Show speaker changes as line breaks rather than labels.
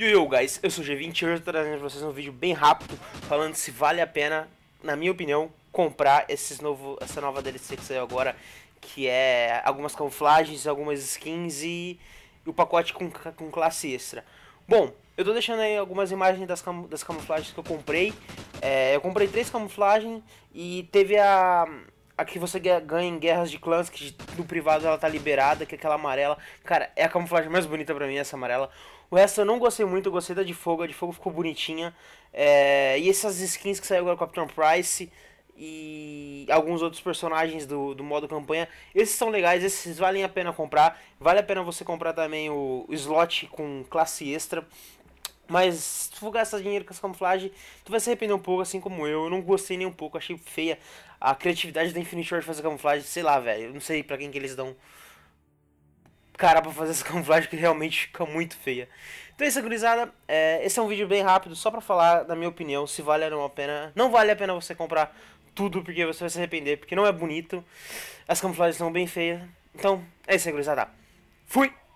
E yo, yo guys, eu sou G20 e hoje eu tô trazendo pra vocês um vídeo bem rápido falando se vale a pena, na minha opinião, comprar esses novo, essa nova DLC que saiu agora, que é algumas camuflagens, algumas skins e, o pacote com, com classe extra. Bom, eu tô deixando aí algumas imagens das, cam das camuflagens que eu comprei. É, eu comprei três camuflagens e teve a a que você ganha em guerras de clãs, que no privado ela tá liberada, que é aquela amarela. Cara, é a camuflagem mais bonita pra mim, essa amarela. O resto eu não gostei muito, eu gostei da de fogo, a de fogo ficou bonitinha. É... e essas skins que saiu agora com a Captain Price e alguns outros personagens do, do modo campanha, esses são legais, esses valem a pena comprar. Vale a pena você comprar também o, o slot com classe extra. Mas se tu for gastar dinheiro com essa camuflagem, tu vai se arrepender um pouco, assim como eu. Eu não gostei nem um pouco, achei feia a criatividade da Infinity War de fazer camuflagem, sei lá, velho. Eu não sei pra quem que eles dão cara pra fazer essa camuflagem que realmente fica muito feia. Então é isso, gurizada. É, esse é um vídeo bem rápido, só pra falar, na minha opinião, se vale ou não a pena. Não vale a pena você comprar tudo, porque você vai se arrepender, porque não é bonito. As camuflagens são bem feias. Então, é isso aí, gurizada. Fui!